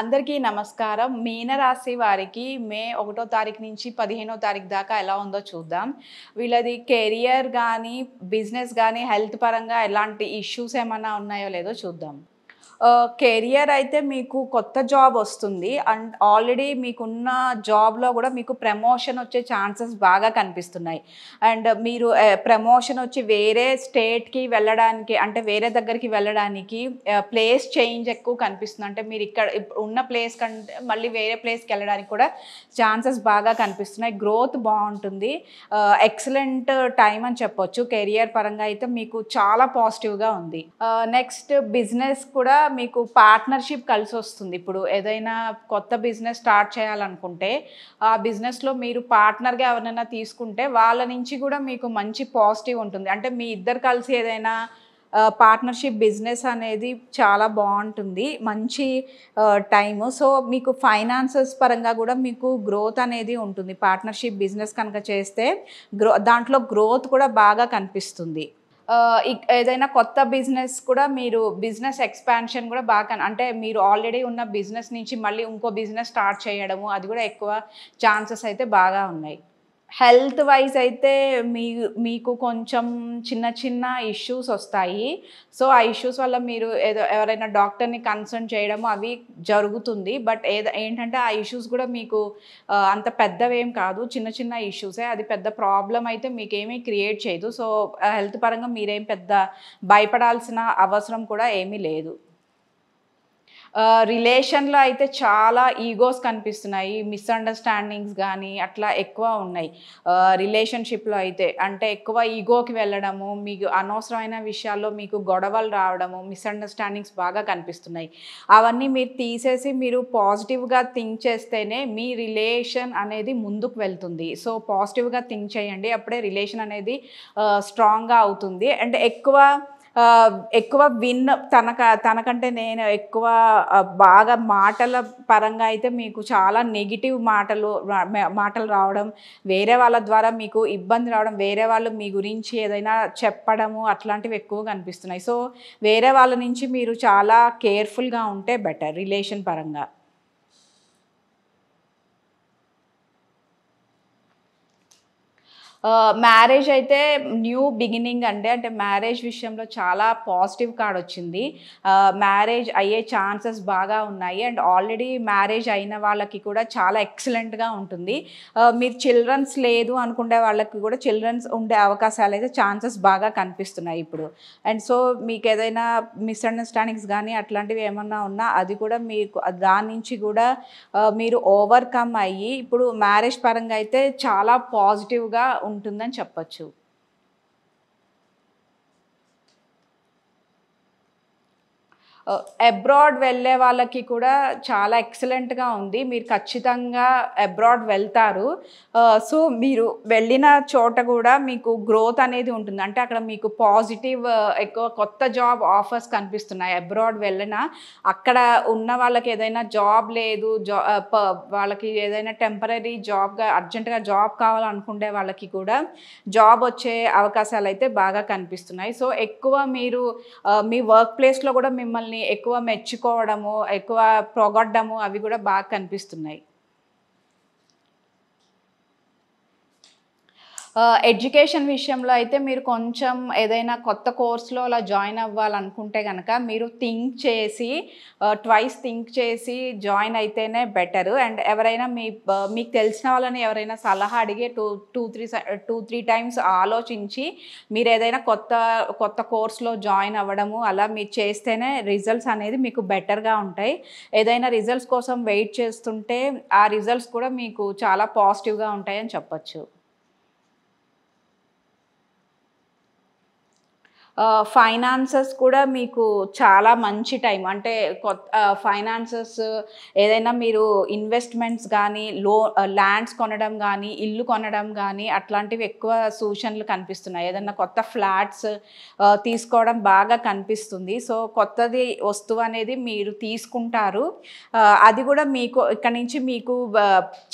అందరికీ నమస్కారం మీనరాశి వారికి మే ఒకటో తారీఖు నుంచి పదిహేనో తారీఖు దాకా ఎలా ఉందో చూద్దాం వీళ్ళది కెరియర్ కానీ బిజినెస్ కానీ హెల్త్ పరంగా ఎలాంటి ఇష్యూస్ ఏమైనా ఉన్నాయో లేదో చూద్దాం కెరియర్ అయితే మీకు కొత్త జాబ్ వస్తుంది అండ్ ఆల్రెడీ మీకున్న జాబ్లో కూడా మీకు ప్రమోషన్ వచ్చే ఛాన్సెస్ బాగా కనిపిస్తున్నాయి అండ్ మీరు ప్రమోషన్ వచ్చి వేరే స్టేట్కి వెళ్ళడానికి అంటే వేరే దగ్గరికి వెళ్ళడానికి ప్లేస్ చేంజ్ ఎక్కువ కనిపిస్తుంది అంటే మీరు ఇక్కడ ఉన్న ప్లేస్ కంటే మళ్ళీ వేరే ప్లేస్కి వెళ్ళడానికి కూడా ఛాన్సెస్ బాగా కనిపిస్తున్నాయి గ్రోత్ బాగుంటుంది ఎక్సలెంట్ టైం అని చెప్పొచ్చు కెరియర్ పరంగా అయితే మీకు చాలా పాజిటివ్గా ఉంది నెక్స్ట్ బిజినెస్ కూడా మీకు పార్ట్నర్షిప్ కలిసి వస్తుంది ఇప్పుడు ఏదైనా కొత్త బిజినెస్ స్టార్ట్ చేయాలనుకుంటే ఆ బిజినెస్లో మీరు పార్ట్నర్గా ఎవరైనా తీసుకుంటే వాళ్ళ నుంచి కూడా మీకు మంచి పాజిటివ్ ఉంటుంది అంటే మీ ఇద్దరు కలిసి ఏదైనా పార్ట్నర్షిప్ బిజినెస్ అనేది చాలా బాగుంటుంది మంచి టైము సో మీకు ఫైనాన్సెస్ పరంగా కూడా మీకు గ్రోత్ అనేది ఉంటుంది పార్ట్నర్షిప్ బిజినెస్ కనుక చేస్తే గ్రో దాంట్లో గ్రోత్ కూడా బాగా కనిపిస్తుంది ఏదైనా కొత్త బిజినెస్ కూడా మీరు బిజినెస్ ఎక్స్పాన్షన్ కూడా బాగా అంటే మీరు ఆల్రెడీ ఉన్న బిజినెస్ నుంచి మళ్ళీ ఇంకో బిజినెస్ స్టార్ట్ చేయడము అది కూడా ఎక్కువ ఛాన్సెస్ అయితే బాగా ఉన్నాయి హెల్త్ వైజ్ అయితే మీ మీకు కొంచెం చిన్న చిన్న ఇష్యూస్ వస్తాయి సో ఆ ఇష్యూస్ వల్ల మీరు ఏదో ఎవరైనా డాక్టర్ని కన్సల్ట్ చేయడము అవి జరుగుతుంది బట్ ఏదో ఏంటంటే ఆ ఇష్యూస్ కూడా మీకు అంత పెద్దవేం కాదు చిన్న చిన్న ఇష్యూసే అది పెద్ద ప్రాబ్లం అయితే మీకేమీ క్రియేట్ చేయదు సో హెల్త్ పరంగా మీరేం పెద్ద భయపడాల్సిన అవసరం కూడా ఏమీ లేదు రిలేషన్లో అయితే చాలా ఈగోస్ కనిపిస్తున్నాయి మిస్అండర్స్టాండింగ్స్ కానీ అట్లా ఎక్కువ ఉన్నాయి రిలేషన్షిప్లో అయితే అంటే ఎక్కువ ఈగోకి వెళ్ళడము మీకు అనవసరమైన విషయాల్లో మీకు గొడవలు రావడము మిస్అండర్స్టాండింగ్స్ బాగా కనిపిస్తున్నాయి అవన్నీ మీరు తీసేసి మీరు పాజిటివ్గా థింక్ చేస్తేనే మీ రిలేషన్ అనేది ముందుకు వెళ్తుంది సో పాజిటివ్గా థింక్ చేయండి అప్పుడే రిలేషన్ అనేది స్ట్రాంగ్గా అవుతుంది అండ్ ఎక్కువ ఎక్కువ విన్ తనక తనకంటే నేను ఎక్కువ బాగా మాటల పరంగా అయితే మీకు చాలా నెగిటివ్ మాటలు మాటలు రావడం వేరే వాళ్ళ ద్వారా మీకు ఇబ్బంది రావడం వేరే వాళ్ళు మీ గురించి ఏదైనా చెప్పడము అట్లాంటివి ఎక్కువగా అనిపిస్తున్నాయి సో వేరే వాళ్ళ నుంచి మీరు చాలా కేర్ఫుల్గా ఉంటే బెటర్ రిలేషన్ పరంగా మ్యారేజ్ అయితే న్యూ బిగినింగ్ అంటే అంటే మ్యారేజ్ విషయంలో చాలా పాజిటివ్ కార్డ్ వచ్చింది మ్యారేజ్ అయ్యే ఛాన్సెస్ బాగా ఉన్నాయి అండ్ ఆల్రెడీ మ్యారేజ్ అయిన వాళ్ళకి కూడా చాలా ఎక్సలెంట్గా ఉంటుంది మీరు చిల్డ్రన్స్ లేదు అనుకునే వాళ్ళకి కూడా చిల్డ్రన్స్ ఉండే అవకాశాలు అయితే ఛాన్సెస్ బాగా కనిపిస్తున్నాయి ఇప్పుడు అండ్ సో మీకు ఏదైనా మిస్అండర్స్టాండింగ్స్ కానీ అట్లాంటివి ఏమన్నా ఉన్నా అది కూడా మీకు దాని నుంచి కూడా మీరు ఓవర్కమ్ అయ్యి ఇప్పుడు మ్యారేజ్ పరంగా అయితే చాలా పాజిటివ్గా ఉంటుందని చెప్పొచ్చు అబ్రాడ్ వెళ్ళే వాళ్ళకి కూడా చాలా ఎక్సలెంట్గా ఉంది మీరు ఖచ్చితంగా అబ్రాడ్ వెళ్తారు సో మీరు వెళ్ళిన చోట కూడా మీకు గ్రోత్ అనేది ఉంటుంది అంటే అక్కడ మీకు పాజిటివ్ ఎక్కువ కొత్త జాబ్ ఆఫర్స్ కనిపిస్తున్నాయి అబ్రాడ్ వెళ్ళినా అక్కడ ఉన్న వాళ్ళకి ఏదైనా జాబ్ లేదు జా వాళ్ళకి ఏదైనా టెంపరీ జాబ్గా అర్జెంటుగా జాబ్ కావాలనుకునే వాళ్ళకి కూడా జాబ్ వచ్చే అవకాశాలు అయితే బాగా కనిపిస్తున్నాయి సో ఎక్కువ మీరు మీ వర్క్ ప్లేస్లో కూడా మిమ్మల్ని ఎక్కువ మెచ్చుకోవడము ఎక్కువ పొగడ్డము అవి కూడా బాగా కనిపిస్తున్నాయి ఎడ్యుకేషన్ విషయంలో అయితే మీరు కొంచెం ఏదైనా కొత్త కోర్స్లో అలా జాయిన్ అవ్వాలనుకుంటే కనుక మీరు థింక్ చేసి ట్వైస్ థింక్ చేసి జాయిన్ అయితేనే బెటర్ అండ్ ఎవరైనా మీ మీకు తెలిసిన వాళ్ళని ఎవరైనా సలహా అడిగి two two three two three times ఆలోచించి మీరు ఏదైనా కొత్త కొత్త కోర్స్లో జాయిన్ అవ్వడము అలా మీరు చేస్తేనే రిజల్ట్స్ అనేది మీకు బెటర్గా ఉంటాయి ఏదైనా రిజల్ట్స్ కోసం వెయిట్ చేస్తుంటే ఆ రిజల్ట్స్ కూడా మీకు చాలా పాజిటివ్గా ఉంటాయని చెప్పచ్చు ఫైనాన్సెస్ కూడా మీకు చాలా మంచి టైం అంటే కొత్త ఫైనాన్సెస్ ఏదైనా మీరు ఇన్వెస్ట్మెంట్స్ కానీ లో ల్యాండ్స్ కొనడం కానీ ఇల్లు కొనడం కానీ అట్లాంటివి ఎక్కువ సూచనలు కనిపిస్తున్నాయి ఏదైనా కొత్త ఫ్లాట్స్ తీసుకోవడం బాగా కనిపిస్తుంది సో కొత్తది వస్తువు అనేది మీరు తీసుకుంటారు అది కూడా మీకు ఇక్కడ నుంచి మీకు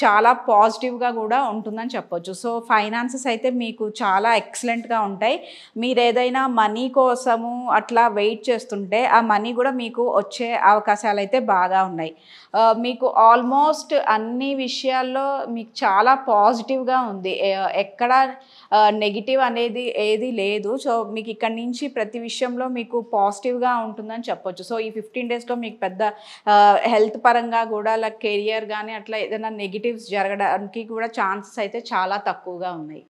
చాలా పాజిటివ్గా కూడా ఉంటుందని చెప్పొచ్చు సో ఫైనాన్సెస్ అయితే మీకు చాలా ఎక్సలెంట్గా ఉంటాయి మీరు ఏదైనా మనీ మనీ కోసము అట్లా వెయిట్ చేస్తుంటే ఆ మనీ కూడా మీకు వచ్చే అవకాశాలు అయితే బాగా ఉన్నాయి మీకు ఆల్మోస్ట్ అన్ని విషయాల్లో మీకు చాలా పాజిటివ్గా ఉంది ఎక్కడ నెగిటివ్ అనేది ఏది లేదు సో మీకు ఇక్కడ నుంచి ప్రతి విషయంలో మీకు పాజిటివ్గా ఉంటుందని చెప్పొచ్చు సో ఈ ఫిఫ్టీన్ డేస్లో మీకు పెద్ద హెల్త్ పరంగా కూడా లైక్ కెరియర్ కానీ అట్లా ఏదైనా నెగిటివ్స్ జరగడానికి కూడా ఛాన్సెస్ అయితే చాలా తక్కువగా ఉన్నాయి